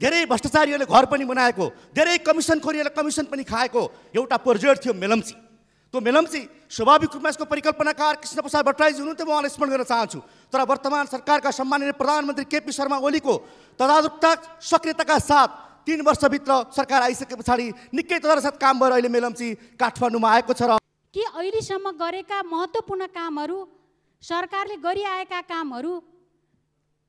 धेरै भ्रष्टाचारीहरूले घर पनि बनाएको धेरै कमिसनखोरीहरूले कमिसन पनि खाएको एउटा प्रोजेक्ट थियो मेलम्ची त्यो मेलम्ची स्वाभाविक रूपमा यसको परिकल्पनाकार कृष्ण प्रसाद भट्टराईजी हुनुहुन्थ्यो म उहाँलाई स्मरण गर्न चाहन्छु तर वर्तमान सरकारका सम्माननीय प्रधानमन्त्री केपी शर्मा ओलीको तदारुकता सक्रियताका साथ तिन वर्षभित्र सरकार आइसके पछाडि निकै साथ काम भएर अहिले मेलम्ची काठमाडौँमा आएको छ र के अहिलेसम्म गरेका महत्त्वपूर्ण कामहरू सरकारले गरिआएका कामहरू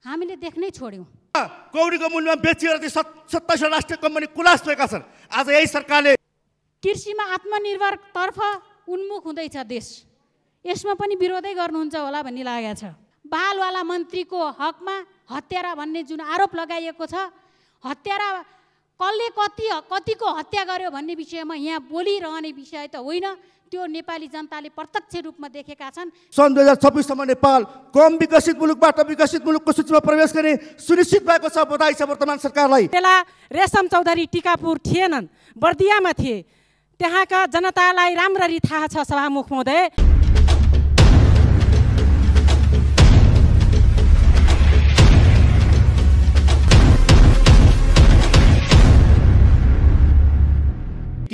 हामीले देख्नै छोड्यौँ कौडीको मूल्यमा बेचिएर ती सत्ताइसवटा राष्ट्रिय कम्पनी कुलास भएका छन् आज यही सरकारले कृषिमा आत्मनिर्भरतर्फ उन्मुख हुँदैछ देश यसमा पनि विरोधै गर्नुहुन्छ होला भन्ने लागेको छ बालवाला मन्त्रीको हकमा हत्यारा भन्ने जुन आरोप लगाइएको छ हत्यारा कसले कति कतिको हत्या गर्यो भन्ने विषयमा यहाँ बोलिरहने विषय त होइन त्यो नेपाली जनताले प्रत्यक्ष रूपमा देखेका छन् सन् दुई हजार छब्बिससम्म नेपाल कम विकसित मुलुकबाट विकसित मुलुकको सूचीमा प्रवेश गर्ने सुनिश्चित भएको छ बधाई छ वर्तमान सरकारलाई बेला रेशम चौधरी टिकापुर थिएनन् बर्दियामा थिए त्यहाँका जनतालाई राम्ररी थाहा छ सभामुख महोदय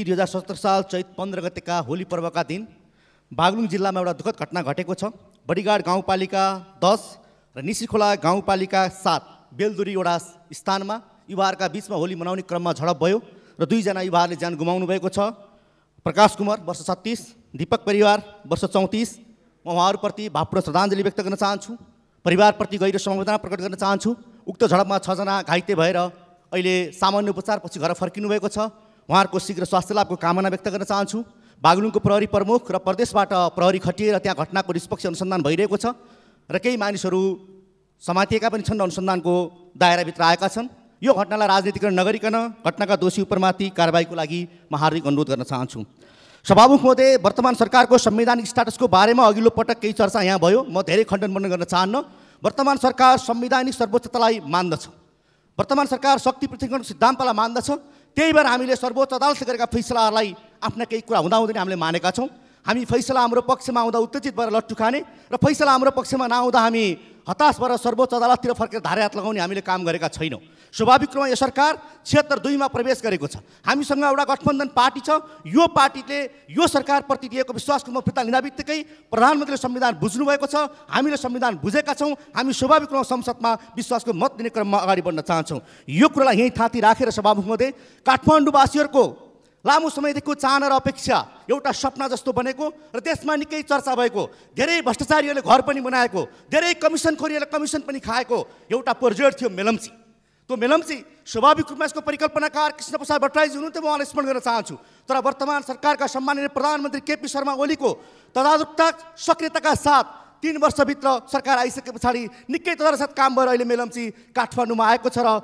दुई हजार सत्र साल चैत पन्ध्र गतेका होली पर्वका दिन बागलुङ जिल्लामा एउटा दुःखद घटना घटेको छ बडीगाड गाउँपालिका दस र निसिखोला गाउँपालिका सात बेलदुरी एउटा स्थानमा युवाहरूका बिचमा होली मनाउने क्रममा झडप भयो र दुईजना युवाहरूले ज्यान गुमाउनु भएको छ प्रकाश कुमार वर्ष छत्तिस दिपक परिवार वर्ष चौतिस म उहाँहरूप्रति भावपूर्ण श्रद्धाञ्जली व्यक्त गर्न चाहन्छु परिवारप्रति गहिरो समवेदना प्रकट गर्न चाहन्छु उक्त झडपमा छजना घाइते भएर अहिले सामान्य उपचारपछि घर फर्किनु भएको छ उहाँहरूको शीघ्र स्वास्थ्य लाभको कामना व्यक्त गर्न चाहन्छु बागलुङको प्रहरी प्रमुख र प्रदेशबाट प्रहरी खटिएर त्यहाँ घटनाको निष्पक्ष अनुसन्धान भइरहेको छ र केही मानिसहरू समातिएका पनि छन् अनुसन्धानको दायराभित्र आएका छन् यो घटनालाई राजनीतिकरण नगरिकन घटनाका दोषी उपमाथि कारवाहीको लागि म हार्दिक अनुरोध गर्न चाहन्छु सभामुख महोदय वर्तमान सरकारको संवैधानिक स्टाटसको बारेमा अघिल्लो पटक केही चर्चा यहाँ भयो म धेरै खण्डन मण्डन गर्न चाहन्न वर्तमान सरकार संवैधानिक सर्वोच्चतालाई मान्दछ वर्तमान सरकार शक्ति पृथ्वीकरण सिद्धान्तलाई मान्दछ त्यही भएर हामीले सर्वोच्च अदालतले गरेका फैसलाहरूलाई आफ्ना केही कुरा हुँदा हुँदैन हामीले मानेका छौँ हामी फैसला हाम्रो पक्षमा आउँदा उत्तेजित भएर लट्टु खाने र फैसला हाम्रो पक्षमा नआउँदा हामी हताश भएर सर्वोच्च अदालततिर फर्केर धारे हात लगाउने हामीले काम गरेका छैनौँ स्वाभाविक रूपमा यो सरकार छिहत्तर दुईमा प्रवेश गरेको छ हामीसँग एउटा गठबन्धन पार्टी छ यो पार्टीले यो सरकारप्रति दिएको विश्वासको म फिर्ता लिँदा बित्तिकै प्रधानमन्त्रीले संविधान बुझ्नुभएको छ हामीले संविधान बुझेका छौँ हामी स्वाभाविक रूपमा संसदमा विश्वासको मत दिने क्रममा अगाडि बढ्न चाहन्छौँ यो कुरालाई यहीँ थाँती राखेर सभामुख मध्ये काठमाडौँवासीहरूको लामो समयदेखिको चाहना र अपेक्षा एउटा सपना जस्तो बनेको र त्यसमा निकै चर्चा भएको धेरै भ्रष्टाचारीहरूले घर पनि बनाएको धेरै कमिसनखोरीहरूले कमिसन पनि खाएको एउटा प्रोजेक्ट थियो मेलम्ची त्यो मेलम्ची स्वाभाविक रूपमा यसको परिकल्पनाकार कृष्ण प्रसाद भट्टराईजी हुनुहुन्थ्यो म उहाँलाई स्मरण गर्न चाहन्छु तर वर्तमान सरकारका सम्माननीय प्रधानमन्त्री केपी शर्मा ओलीको तदारुकता सक्रियताका साथ तिन वर्षभित्र सरकार आइसके पछाडि निकै साथ काम भएर अहिले मेलम्ची काठमाडौँमा आएको छ र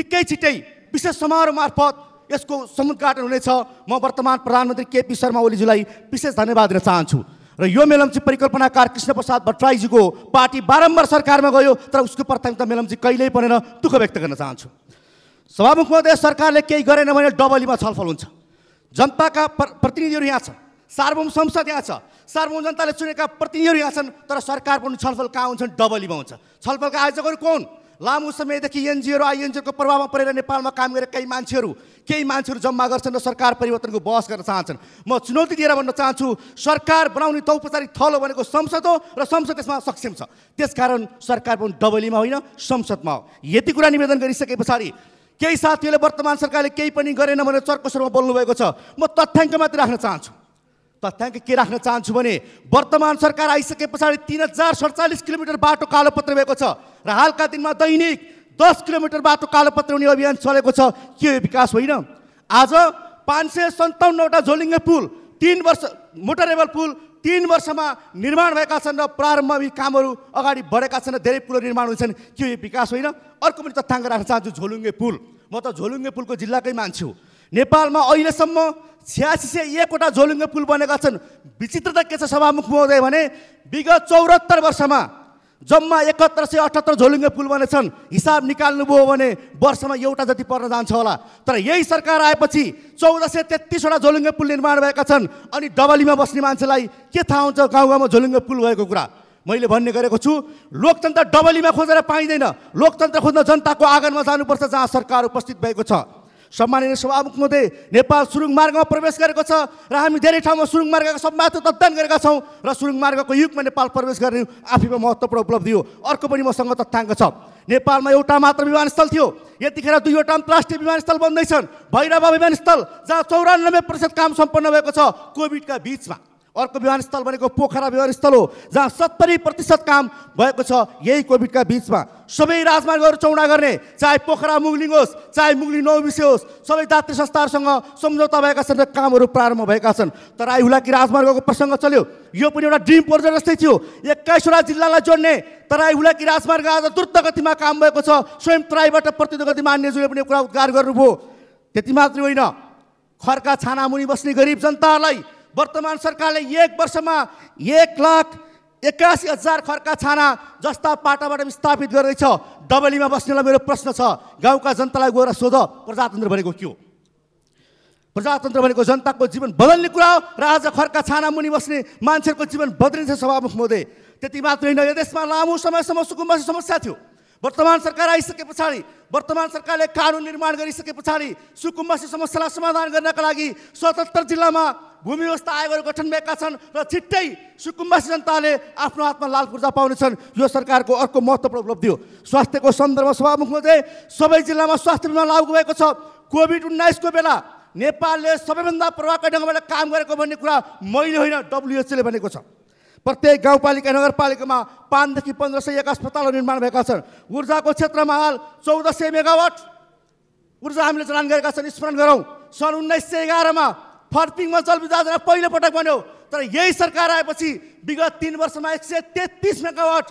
निकै छिटै विशेष समारोह मार्फत यसको समुद्घाटन हुनेछ म वर्तमान प्रधानमन्त्री केपी शर्मा ओलीजीलाई विशेष धन्यवाद दिन चाहन्छु र यो मेलम्ची परिकल्पनाकार कृष्ण प्रसाद भट्टराईजीको पार्टी बारम्बार सरकारमा गयो तर उसको प्राथमिकता मेलम्ची कहिल्यै बनेर दुःख व्यक्त गर्न चाहन्छु सभामुख महोदय सरकारले केही गरेन भने डबलीमा छलफल हुन्छ जनताका प्रतिनिधिहरू यहाँ छन् सार्वभौम संसद यहाँ छ सार्वभौम जनताले चुनेका प्रतिनिधिहरू यहाँ छन् तर सरकार पनि छलफल कहाँ हुन्छन् डबलीमा हुन्छ छलफलका आयोजकहरू कोन लामो समयदेखि एनजिओ र आइएनजिओको प्रभावमा परेर नेपालमा काम गरेका केही मान्छेहरू केही मान्छेहरू जम्मा गर्छन् र सरकार परिवर्तनको बहस गर्न चाहन्छन् म चुनौती दिएर भन्न चाहन्छु सरकार बनाउने त औपचारिक थलो भनेको संसद हो र संसद त्यसमा सक्षम छ त्यसकारण सरकार पनि डबलीमा होइन संसदमा हो यति कुरा निवेदन गरिसके पछाडि केही साथीहरूले वर्तमान सरकारले केही पनि गरेन भनेर चर्को स्वरमा बोल्नुभएको छ म तथ्याङ्क मात्र राख्न चाहन्छु तथ्याङ्क के राख्न चाहन्छु भने वर्तमान सरकार आइसके पछाडि तिन हजार सडचालिस किलोमिटर बाटो कालो भएको छ र हालका दिनमा दैनिक दस किलोमिटर बाटो कालो पत्राउने अभियान चलेको छ के विकास होइन आज पाँच सय सन्ताउन्नवटा झोलिङ्गे पुल तिन वर्ष मोटरेबल पुल तिन वर्षमा निर्माण भएका छन् र प्रारम्भिक कामहरू अगाडि बढेका छन् र धेरै पुलहरू निर्माण हुन्छन् के यो विकास होइन अर्को पनि तथ्याङ्क राख्न चाहन्छु झोलुङ्गे पुल म त झोलुङ्गे पुलको जिल्लाकै मान्छु नेपालमा अहिलेसम्म छ्यासी सय एकवटा झोलुङ्गे पुल बनेका छन् विचित्रता के छ सभामुख महोदय भने विगत चौरात्तर वर्षमा जम्मा एकहत्तर सय अठहत्तर झोलुङ्गे पुल बनेछन् हिसाब निकाल्नुभयो भने वर्षमा एउटा जति पर्न जान्छ होला तर यही सरकार आएपछि चौध सय तेत्तिसवटा झोलुङ्गे पुल निर्माण भएका छन् अनि डबलीमा बस्ने मान्छेलाई के थाहा हुन्छ गाउँ गाउँमा झोलुङ्गे पुल भएको कुरा मैले भन्ने गरेको छु लोकतन्त्र डबलीमा खोजेर पाइँदैन लोकतन्त्र खोज्न जनताको आँगनमा जानुपर्छ जहाँ सरकार उपस्थित भएको छ सम्माननीय सभामुख महोदय नेपाल सुरुङ मार्गमा प्रवेश गरेको छ र हामी धेरै ठाउँमा सुरुङ मार्गको सम्मात तत्दान गरेका छौँ र सुरुङ मार्गको युगमा नेपाल प्रवेश गर्ने आफैमा महत्त्वपूर्ण उपलब्धि हो अर्को पनि मसँग तथ्याङ्क छ नेपालमा एउटा मात्र विमानस्थल थियो यतिखेर दुईवटा अन्तर्राष्ट्रिय विमानस्थल बन्दैछन् भैरवा विमानस्थल जहाँ चौरानब्बे प्रतिशत काम सम्पन्न भएको छ कोभिडका बिचमा अर्को विमानस्थल भनेको पोखरा विमानस्थल हो जहाँ सत्तरी प्रतिशत काम भएको छ यही कोभिडका बिचमा सबै राजमार्गहरू चौडा गर्ने चाहे पोखरा मुगलिङ होस् चाहे मुगलिङ नौबिसे होस् सबै दात्री संस्थाहरूसँग सम्झौता भएका छन् र कामहरू प्रारम्भ भएका छन् तर आइहुलाकी राजमार्गको प्रसङ्ग चल्यो यो पनि एउटा ड्रिम प्रोजेक्ट जस्तै थियो एक्काइसवटा जिल्लालाई जोड्ने तराई हुलाकी राजमार्ग आज द्रुत गतिमा काम भएको छ स्वयं तराईबाट गति गतिमा आन्नेजुले पनि कुरा उद्घार गर्नुभयो त्यति मात्रै होइन खर्का छानामुनि बस्ने गरिब जनताहरूलाई वर्तमान सरकारले एक वर्षमा एक लाख एक्कासी हजार खर्का छाना जस्ता पाटाबाट स्थापित गर्दैछ डबलीमा बस्नेलाई मेरो प्रश्न छ गाउँका जनतालाई गएर सोध प्रजातन्त्र भनेको के हो प्रजातन्त्र भनेको जनताको जीवन बदल्ने कुरा हो र आज खर्का छाना मुनि बस्ने मान्छेहरूको जीवन बदलिन्छ सभामुख महोदय त्यति मात्रै होइन यो देशमा लामो समयसम्म सुकुम्बासी समस्या थियो वर्तमान सरकार आइसके पछाडि वर्तमान सरकारले कानुन निर्माण गरिसके पछाडि सुकुम्बासी समस्यालाई समाधान गर्नका लागि सतहत्तर जिल्लामा भूमि व्यवस्था आयोगहरू गठन भएका छन् र छिट्टै सुकुम्बासी जनताले आफ्नो हातमा लाल पूर्जा पाउनेछन् यो सरकारको अर्को महत्त्वपूर्ण उपलब्धि हो स्वास्थ्यको सन्दर्भमा सभामुखमा चाहिँ सबै जिल्लामा स्वास्थ्य बिमा लागू भएको छ कोभिड उन्नाइसको बेला नेपालले सबैभन्दा प्रभावकारी ढङ्गबाट काम गरेको भन्ने कुरा मैले होइन डब्लुएचले भनेको छ प्रत्येक गाउँपालिका नगरपालिकामा पाँचदेखि पन्ध्र सय एक अस्पतालहरू निर्माण भएका छन् ऊर्जाको क्षेत्रमा हाल चौध सय मेगावाट ऊर्जा हामीले जडान गरेका छन् स्मरण गरौँ सन् उन्नाइस सय एघारमा फर्पिङमा जलविद्याजना पहिलोपटक बन्यो तर यही सरकार आएपछि विगत तिन वर्षमा एक सय तेत्तिस मेगावाट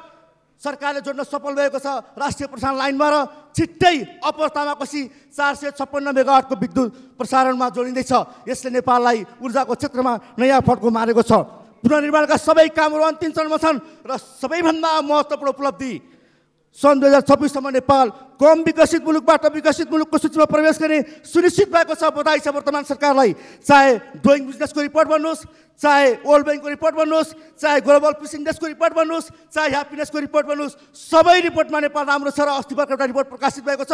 सरकारले जोड्न सफल भएको छ राष्ट्रिय प्रसारण लाइनमा र छिट्टै अप्पर तामाकोसी चार सय छप्पन्न मेगावाटको विद्युत प्रसारणमा जोडिँदैछ यसले नेपाललाई ऊर्जाको क्षेत्रमा नयाँ फड्को मारेको छ पुनर्निर्माणका सबै कामहरू अन्तिम चरणमा छन् र सबैभन्दा महत्त्वपूर्ण उपलब्धि सन् दुई हजार छब्बिससम्म नेपाल कम विकसित मुलुकबाट विकसित मुलुकको सूचीमा प्रवेश गर्ने सुनिश्चित भएको छ बधाई छ वर्तमान सरकारलाई चाहे डुइङ बिजनेसको रिपोर्ट भन्नुहोस् चाहे वर्ल्ड ब्याङ्कको रिपोर्ट भन्नुहोस् चाहे ग्लोबल पिस इन्डेक्सको रिपोर्ट भन्नुहोस् चाहे ह्याप्पिनेसको रिपोर्ट भन्नुहोस् सबै रिपोर्टमा नेपाल राम्रो छ र अस्ति भर्खर एउटा रिपोर्ट प्रकाशित भएको छ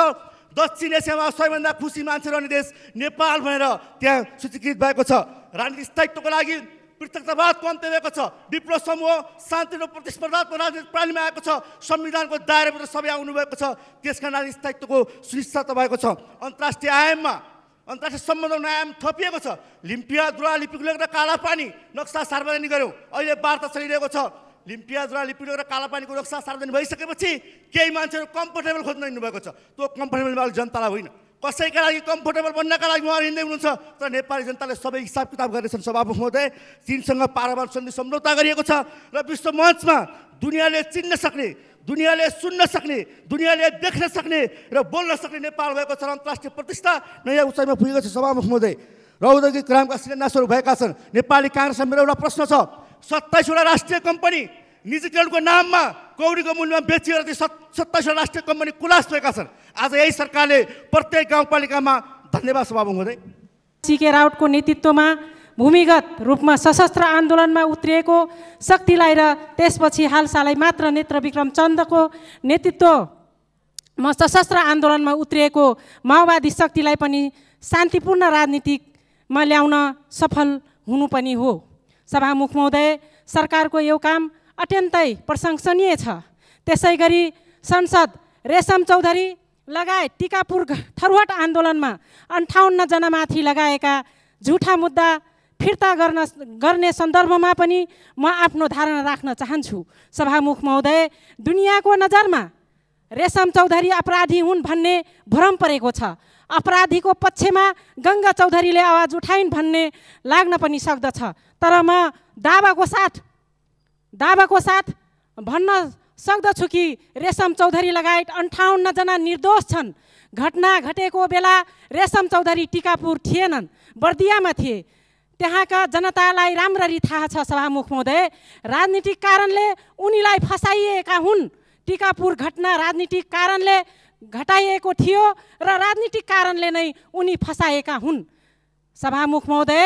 दक्षिण एसियामा सबैभन्दा खुसी मान्छे रहने देश नेपाल भनेर त्यहाँ सूचीकृत भएको छ राजनीतिक स्थायित्वको लागि पृथकतावाद अन्त्य छ विप्लव समूह शान्ति र प्रतिस्पर्धात्मक राजनीति प्रणालीमा आएको छ संविधानको दायराबाट सबै आउनुभएको छ त्यसका नागरिक स्थायित्वको सुनिश्चित भएको छ अन्तर्राष्ट्रिय आयाममा अन्तर्राष्ट्रिय सम्बन्धमा आयाम थपिएको छ लिपिक लिपिलेख र कालापानी नक्सा सार्वजनिक गऱ्यौँ अहिले वार्ता चलिरहेको छ लिपिक लिपिलेख र कालापानीको नक्सा सार्वजनिक भइसकेपछि केही मान्छेहरू कम्फर्टेबल खोज्न हिँड्नुभएको छ त्यो कम्फर्टेबल जनतालाई होइन कसैका लागि कम्फोर्टेबल बन्नका लागि उहाँहरू हिँड्दै हुनुहुन्छ तर नेपाली जनताले सबै हिसाब किताब गर्नेछन् सभामुख महोदय चिनसँग पारावार सन्धि सम्झौता गरिएको छ र विश्व मञ्चमा दुनियाँले चिन्न सक्ने दुनियाँले सुन्न सक्ने दुनियाँले देख्न सक्ने र बोल्न सक्ने नेपाल भएको छ अन्तर्राष्ट्रिय प्रतिष्ठा नयाँ उचाइमा पुगेको छ सभामुख महोदय र औद्योगिक ग्रामका शिलान्यासहरू भएका छन् नेपाली काङ्ग्रेसमा मेरो एउटा प्रश्न छ सत्ताइसवटा राष्ट्रिय कम्पनी निजीकरणको नाममा कौडीको मूल्यमा बेचिएर ती सत् सत्ताइसवटा राष्ट्रिय कम्पनी कुलास भएका छन् आज यही सरकारले प्रत्येक गाउँपालिकामा धन्यवाद सभा हुँदै सिके राउटको नेतृत्वमा भूमिगत रूपमा सशस्त्र आन्दोलनमा उत्रिएको शक्तिलाई र त्यसपछि हालसालै मात्र नेत्र विक्रम चन्दको नेतृत्वमा सशस्त्र आन्दोलनमा उत्रिएको माओवादी शक्तिलाई पनि शान्तिपूर्ण राजनीतिमा ल्याउन सफल हुनु पनि हो सभामुख महोदय सरकारको यो काम अत्यन्तै प्रशंसनीय छ त्यसै गरी संसद रेशम चौधरी लगायत टिकापुर थरुवाट आन्दोलनमा अन्ठाउन्नजनामाथि लगाएका झुठा मुद्दा फिर्ता गर्न गर्ने सन्दर्भमा पनि म आफ्नो धारणा राख्न चाहन्छु सभामुख महोदय दुनियाँको नजरमा रेशम चौधरी अपराधी हुन् भन्ने भ्रम परेको छ अपराधीको पक्षमा गङ्गा चौधरीले आवाज उठाइन् भन्ने लाग्न पनि सक्दछ तर म दावाको साथ दावाको साथ भन्न सक्दछु कि रेशम चौधरी लगायत अन्ठाउन्नजना निर्दोष छन् घटना घटेको बेला रेशम चौधरी टिकापुर थिएनन् बर्दियामा थिए त्यहाँका जनतालाई राम्ररी थाहा छ सभामुख महोदय राजनीतिक कारणले उनीलाई फसाइएका हुन् टिकापुर घटना राजनीतिक कारणले घटाइएको थियो र राजनीतिक कारणले नै उनी फसाएका हुन् सभामुख महोदय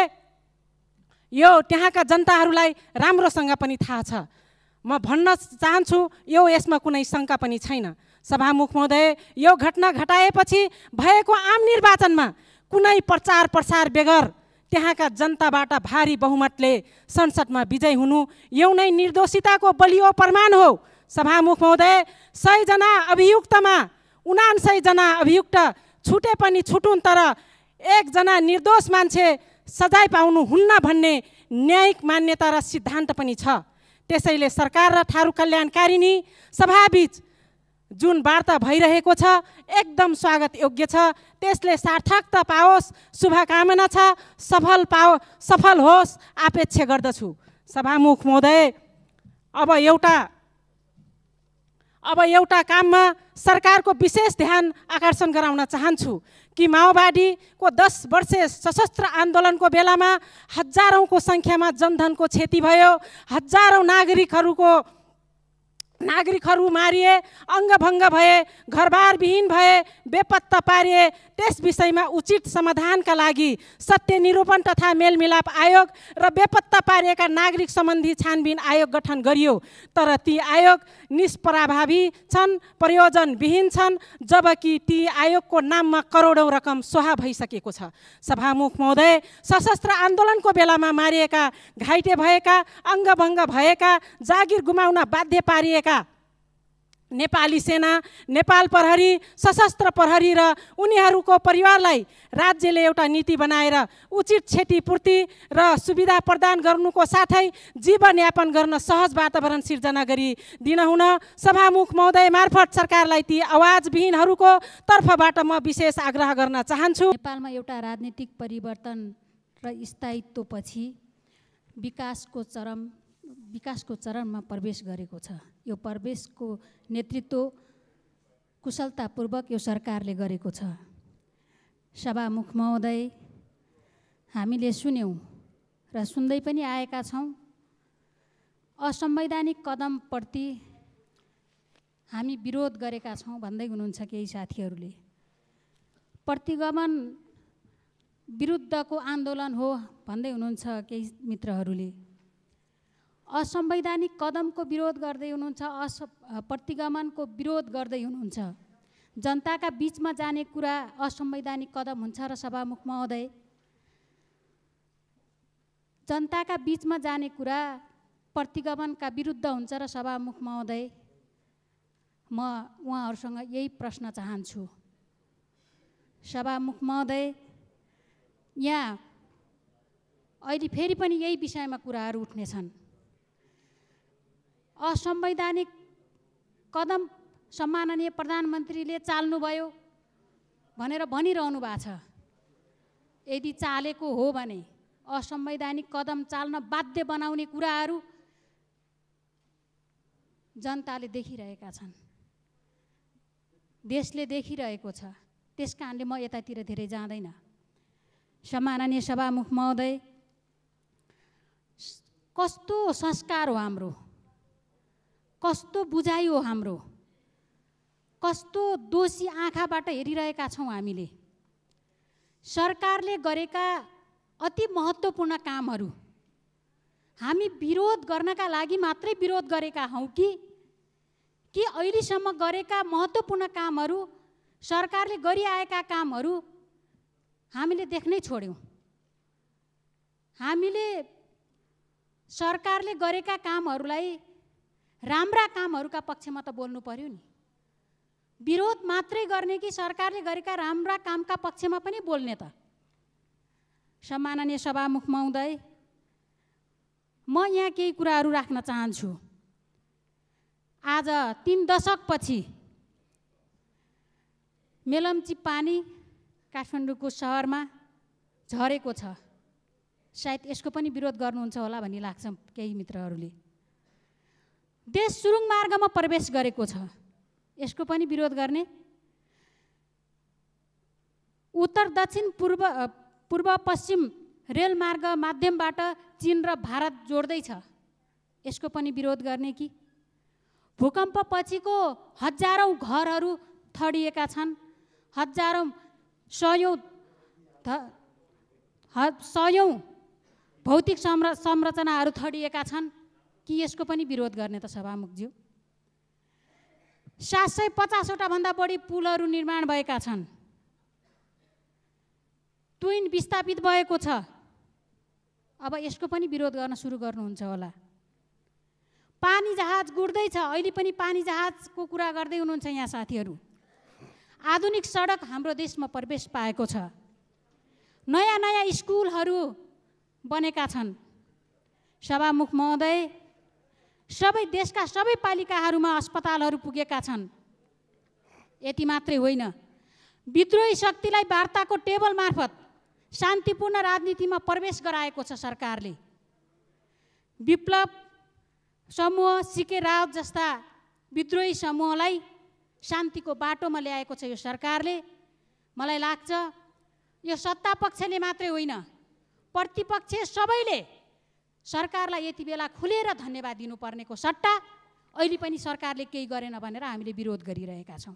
यो त्यहाँका जनताहरूलाई राम्रोसँग पनि थाहा छ म भन्न चाहन्छु यो यसमा कुनै शङ्का पनि छैन सभामुख महोदय यो घटना घटाएपछि भएको आम निर्वाचनमा कुनै प्रचार प्रसार बेगर त्यहाँका जनताबाट भारी बहुमतले संसदमा विजय हुनु यो नै निर्दोषिताको बलियो प्रमाण हो सभामुख महोदय सयजना अभियुक्तमा उनान्सयजना अभियुक्त छुटे पनि छुटुन् तर एकजना निर्दोष मान्छे सजाय पाउनु हुन्न भन्ने न्यायिक मान्यता र सिद्धान्त पनि छ त्यसैले सरकार र थारू कल्याणकारिणी सभाबीच जुन वार्ता भइरहेको छ एकदम स्वागत योग्य छ त्यसले सार्थकता पाओस् शुभकामना छ सफल पाओ सफल होस् आपेक्षा गर्दछु सभामुख महोदय अब एउटा अब एउटा काममा सरकारको विशेष ध्यान आकर्षण गराउन चाहन्छु कि माओवादीको दस वर्ष सशस्त्र आन्दोलनको बेलामा हजारौँको सङ्ख्यामा जनधनको क्षति भयो हजारौँ नागरिकहरूको नागरिकहरू मारिए अङ्गभङ्ग भए घरबार विहीन भए बेपत्ता पारिए त्यस विषयमा उचित समाधानका लागि सत्य निरूपण तथा मेलमिलाप आयोग र बेपत्ता पारिएका नागरिक सम्बन्धी छानबिन आयोग गठन गरियो तर ती आयोग निष्प्रभावी छन् प्रयोजनविहीन छन् जबकि ती आयोगको नाममा करोडौँ रकम सोहा भइसकेको छ सभामुख महोदय सशस्त्र आन्दोलनको बेलामा मारिएका घाइते भएका अङ्गभङ्ग भएका जागिर गुमाउन बाध्य पारिएका नेपाली सेना नेपाल प्रहरी सशस्त्र प्रहरी र उनीहरूको परिवारलाई राज्यले एउटा नीति बनाएर उचित क्षतिपूर्ति र सुविधा प्रदान गर्नुको साथै जीवनयापन गर्न सहज वातावरण सिर्जना गरी हुन सभामुख महोदय मार्फत सरकारलाई ती आवाजविहीनहरूको तर्फबाट म विशेष आग्रह गर्न चाहन्छु नेपालमा एउटा राजनीतिक परिवर्तन र स्थायित्वपछि विकासको चरम विकासको चरणमा प्रवेश गरेको छ यो प्रवेशको नेतृत्व कुशलतापूर्वक यो सरकारले गरेको छ सभामुख महोदय हामीले सुन्यौँ र सुन्दै पनि आएका छौँ असंवैधानिक कदमप्रति हामी विरोध गरेका छौँ भन्दै हुनुहुन्छ केही साथीहरूले प्रतिगमन विरुद्धको आन्दोलन हो भन्दै हुनुहुन्छ केही मित्रहरूले असंवैधानिक कदमको विरोध गर्दै हुनुहुन्छ अस प्रतिगमनको विरोध गर्दै हुनुहुन्छ जनताका बिचमा जाने कुरा असंवैधानिक कदम हुन्छ र सभामुख महोदय जनताका बिचमा जाने कुरा प्रतिगमनका विरुद्ध हुन्छ र सभामुख महोदय म उहाँहरूसँग यही प्रश्न चाहन्छु सभामुख महोदय यहाँ अहिले फेरि पनि यही विषयमा कुराहरू उठ्नेछन् असंवैधानिक कदम सम्माननीय प्रधानमन्त्रीले चाल्नुभयो भनेर भनिरहनु भएको छ यदि चालेको हो भने असंवैधानिक कदम चाल्न बाध्य बनाउने कुराहरू जनताले देखिरहेका छन् देशले देखिरहेको छ त्यस कारणले म यतातिर धेरै जाँदैन सम्माननीय सभामुख महोदय कस्तो संस्कार हो हाम्रो कस्तो बुझाइ हो हाम्रो कस्तो दोषी आँखाबाट हेरिरहेका छौँ हामीले सरकारले गरेका अति महत्त्वपूर्ण कामहरू हामी विरोध गर्नका लागि मात्रै विरोध गरेका हौँ कि कि अहिलेसम्म गरेका महत्त्वपूर्ण कामहरू सरकारले गरिआएका कामहरू हामीले देख्नै छोड्यौँ हामीले सरकारले गरेका कामहरूलाई राम्रा कामहरूका पक्षमा त बोल्नु पर्यो नि विरोध मात्रै गर्ने कि सरकारले गरेका राम्रा कामका पक्षमा पनि बोल्ने त सम्माननीय सभामुख महोदय म यहाँ केही कुराहरू राख्न चाहन्छु आज तिन दशकपछि मेलम्ची पानी काठमाडौँको सहरमा झरेको छ सायद यसको पनि विरोध गर्नुहुन्छ होला भन्ने लाग्छ केही मित्रहरूले देश सुरुङ मार्गमा प्रवेश गरेको छ यसको पनि विरोध गर्ने उत्तर दक्षिण पूर्व पूर्व पश्चिम रेलमार्ग माध्यमबाट चिन र भारत जोड्दैछ यसको पनि विरोध गर्ने कि भूकम्पपछिको हजारौँ घरहरू थडिएका छन् हजारौँ सयौँ सयौँ भौतिक संर संरचनाहरू थडिएका छन् कि यसको पनि विरोध गर्ने त सभामुखज्यू सात सय भन्दा बढी पुलहरू निर्माण भएका छन् ट्विन विस्थापित भएको छ अब यसको पनि विरोध गर्न सुरु गर्नुहुन्छ होला पानी जहाज गुड्दैछ अहिले पनि पानी जहाजको कुरा गर्दै हुनुहुन्छ यहाँ साथीहरू आधुनिक सडक हाम्रो देशमा प्रवेश पाएको छ नयाँ नयाँ स्कुलहरू बनेका छन् सभामुख महोदय सबै देशका सबै पालिकाहरूमा अस्पतालहरू पुगेका छन् यति मात्रै होइन विद्रोही शक्तिलाई वार्ताको टेबल मार्फत शान्तिपूर्ण राजनीतिमा प्रवेश गराएको छ सरकारले विप्लव समूह सिके रावत जस्ता विद्रोही समूहलाई शान्तिको बाटोमा ल्याएको छ यो सरकारले मलाई लाग्छ यो सत्ता पक्षले मात्रै होइन प्रतिपक्ष सबैले सरकारलाई यति बेला खुलेर धन्यवाद दिनुपर्नेको सट्टा अहिले पनि सरकारले केही गरेन भनेर हामीले विरोध गरिरहेका छौँ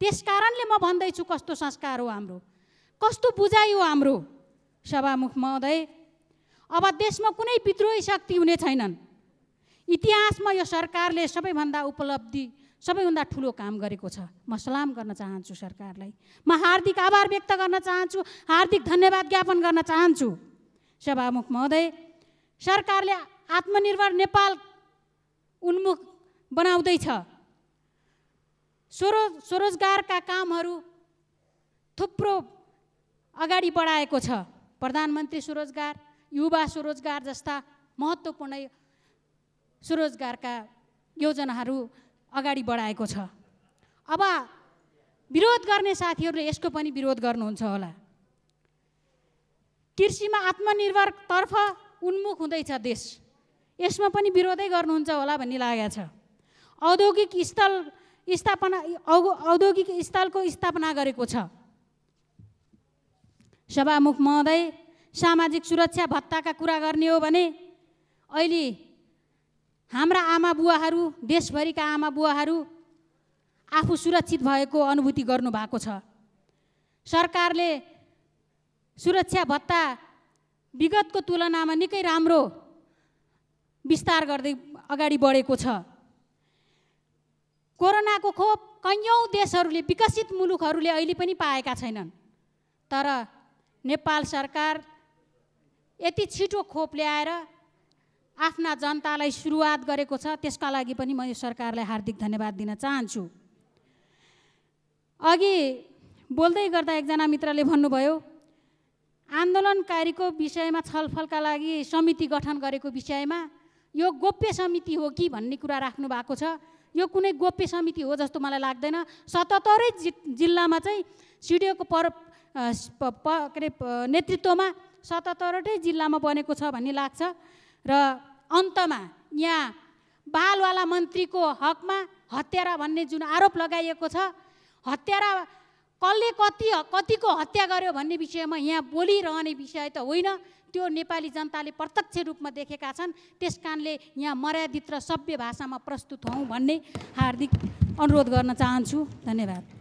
त्यस कारणले म भन्दैछु कस्तो संस्कार हो हाम्रो कस्तो बुझाइ हो हाम्रो सभामुख महोदय अब देशमा कुनै विद्रोही शक्ति हुने छैनन् इतिहासमा यो सरकारले सबैभन्दा उपलब्धि सबैभन्दा ठुलो काम गरेको छ म सलाम गर्न चाहन्छु सरकारलाई म हार्दिक आभार व्यक्त गर्न चाहन्छु हार्दिक धन्यवाद ज्ञापन गर्न चाहन्छु सभामुख महोदय सरकारले आत्मनिर्भर नेपाल उन्मुख बनाउँदैछ स्वरो स्वरोजगारका कामहरू थुप्रो अगाडि बढाएको छ प्रधानमन्त्री स्वरोजगार युवा स्वरोजगार जस्ता महत्त्वपूर्ण स्वरोजगारका योजनाहरू अगाडि बढाएको छ अब विरोध गर्ने साथीहरूले यसको पनि विरोध गर्नुहुन्छ होला कृषिमा आत्मनिर्भरतर्फ उन्मुख हुँदैछ देश यसमा पनि विरोधै गर्नुहुन्छ होला भन्ने लागेको छ औद्योगिक स्थल स्थापना औद्योगिक स्थलको स्थापना गरेको छ सभामुख महोदय सामाजिक सुरक्षा भत्ताका कुरा गर्ने हो भने अहिले हाम्रा आमा बुवाहरू देशभरिका आमा बुवाहरू आफू सुरक्षित भएको अनुभूति गर्नुभएको छ सरकारले सुरक्षा भत्ता विगतको तुलनामा निकै राम्रो विस्तार गर्दै अगाडि बढेको छ कोरोनाको खोप कैयौँ देशहरूले विकसित मुलुकहरूले अहिले पनि पाएका छैनन् तर नेपाल सरकार यति छिटो खोप ल्याएर आफ्ना जनतालाई सुरुवात गरेको छ त्यसका लागि पनि म यो सरकारलाई हार्दिक धन्यवाद दिन चाहन्छु अघि बोल्दै गर्दा एकजना मित्रले भन्नुभयो आन्दोलनकारीको विषयमा छलफलका लागि समिति गठन गरेको विषयमा यो गोप्य समिति हो कि भन्ने कुरा राख्नु भएको छ यो कुनै गोप्य समिति हो जस्तो मलाई लाग्दैन सतहत्तरै जि जिल्लामा चाहिँ सिडिओको पर प के अरे नेतृत्वमा सतहत्तरटै जिल्लामा बनेको छ भन्ने लाग्छ र अन्तमा यहाँ बालवाला मन्त्रीको हकमा हत्यारा भन्ने जुन आरोप लगाइएको छ हत्यारा कसले कति कतिको हत्या गर्यो भन्ने विषयमा यहाँ बोलिरहने विषय त होइन त्यो नेपाली जनताले प्रत्यक्ष रूपमा देखेका छन् त्यस कारणले यहाँ मर्यादित र सभ्य भाषामा प्रस्तुत हौँ भन्ने हार्दिक अनुरोध गर्न चाहन्छु धन्यवाद